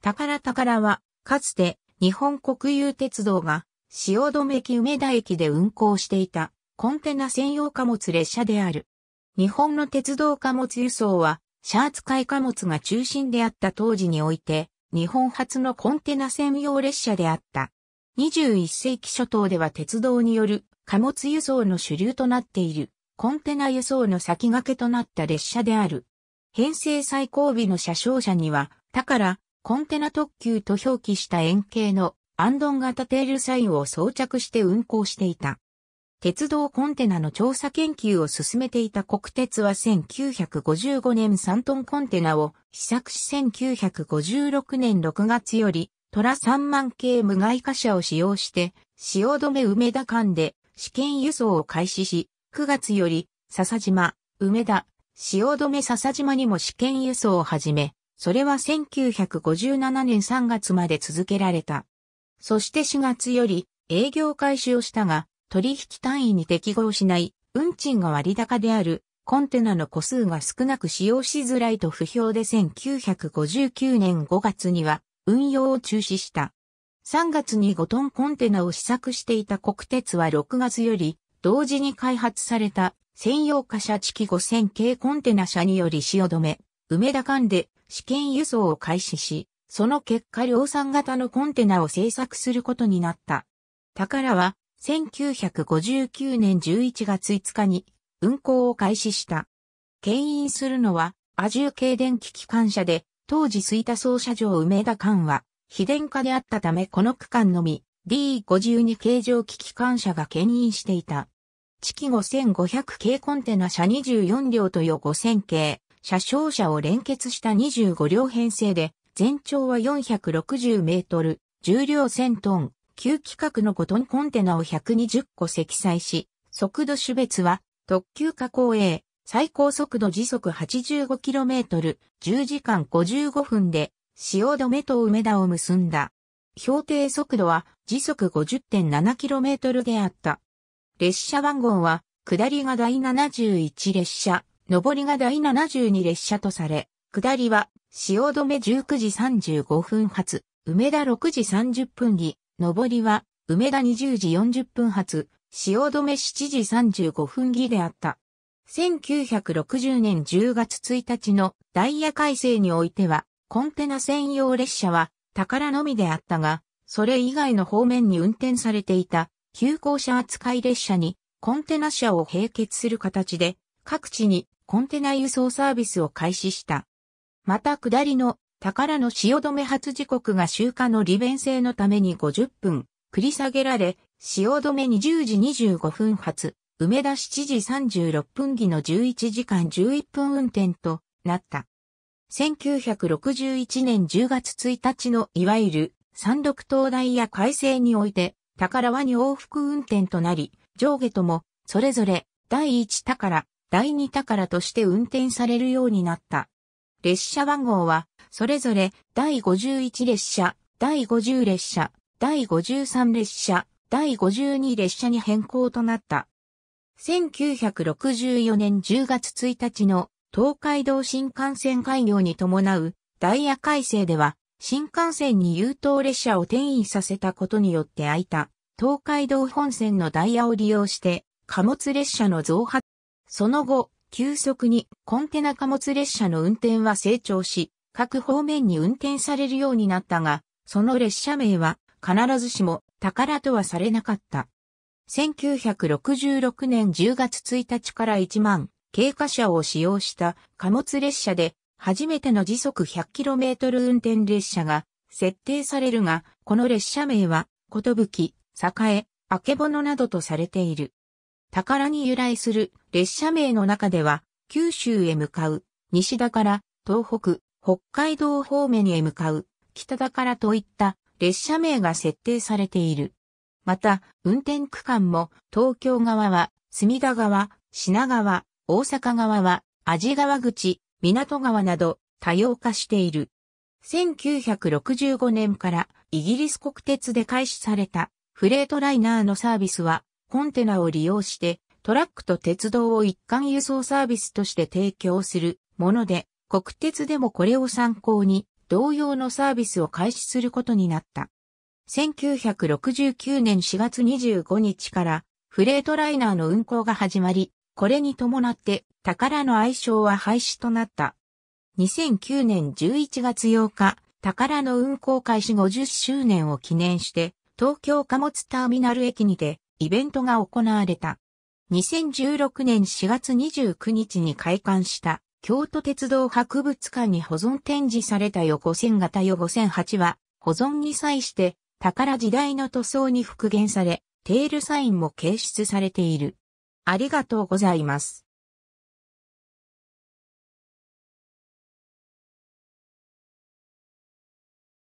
宝宝は、かつて日本国有鉄道が止め駅梅田駅で運行していたコンテナ専用貨物列車である。日本の鉄道貨物輸送は、シャー使い貨物が中心であった当時において、日本初のコンテナ専用列車であった。21世紀初頭では鉄道による貨物輸送の主流となっている、コンテナ輸送の先駆けとなった列車である。編成最後尾の車掌車には、宝、コンテナ特急と表記した円形のアンドン型テールサインを装着して運行していた。鉄道コンテナの調査研究を進めていた国鉄は1955年3トンコンテナを試作し1956年6月より虎3万系無害貨車を使用して汐留梅田間で試験輸送を開始し9月より笹島、梅田、汐留笹島にも試験輸送を始めそれは1957年3月まで続けられた。そして4月より営業開始をしたが、取引単位に適合しない、運賃が割高である、コンテナの個数が少なく使用しづらいと不評で1959年5月には運用を中止した。3月に5トンコンテナを試作していた国鉄は6月より同時に開発された専用貨車地機5000系コンテナ車により汐留、梅田間で試験輸送を開始し、その結果量産型のコンテナを製作することになった。宝は、1959年11月5日に運行を開始した。牽引するのは、アジュ電気機関車で、当時吹田総車場梅田間は、非電化であったためこの区間のみ、D52 形状機機関車が牽引していた。地機5500系コンテナ車24両とよ5000系、車掌車を連結した25両編成で、全長は460メートル、重量1000トン、旧規格の5トンコンテナを120個積載し、速度種別は、特急加工 A、最高速度時速 85km、10時間55分で、止めと梅田を結んだ。標定速度は時速 50.7km であった。列車番号は、下りが第71列車、上りが第72列車とされ、下りは、止め19時35分発、梅田6時30分に、上りは、梅田20時40分発、止め7時35分儀であった。1960年10月1日のダイヤ改正においては、コンテナ専用列車は宝のみであったが、それ以外の方面に運転されていた急行車扱い列車にコンテナ車を併結する形で、各地にコンテナ輸送サービスを開始した。また下りの宝の止め発時刻が集荷の利便性のために50分繰り下げられ、止め20時25分発、梅田7時36分儀の11時間11分運転となった。1961年10月1日のいわゆる三陸東大や改正において、宝はに往復運転となり、上下とも、それぞれ、第1宝、第二宝として運転されるようになった。列車番号は、それぞれ第51列車、第50列車、第53列車、第52列車に変更となった。1964年10月1日の東海道新幹線開業に伴うダイヤ改正では、新幹線に優等列車を転移させたことによって空いた東海道本線のダイヤを利用して貨物列車の増発その後、急速にコンテナ貨物列車の運転は成長し、各方面に運転されるようになったが、その列車名は必ずしも宝とはされなかった。1966年10月1日から1万経過車を使用した貨物列車で初めての時速 100km 運転列車が設定されるが、この列車名は、ことぶき、栄、あけぼのなどとされている。宝に由来する列車名の中では、九州へ向かう、西田から東北、北海道方面へ向かう、北田からといった列車名が設定されている。また、運転区間も東京側は隅田川、品川、大阪側は味川口、港川など多様化している。1965年からイギリス国鉄で開始されたフレートライナーのサービスはコンテナを利用して、トラックと鉄道を一貫輸送サービスとして提供するもので、国鉄でもこれを参考に、同様のサービスを開始することになった。1969年4月25日からフレートライナーの運行が始まり、これに伴って宝の愛称は廃止となった。2009年11月8日、宝の運行開始50周年を記念して、東京貨物ターミナル駅にて、イベントが行われた。2016年4月29日に開館した京都鉄道博物館に保存展示された横線型横線8は保存に際して宝時代の塗装に復元されテールサインも掲出されている。ありがとうございます。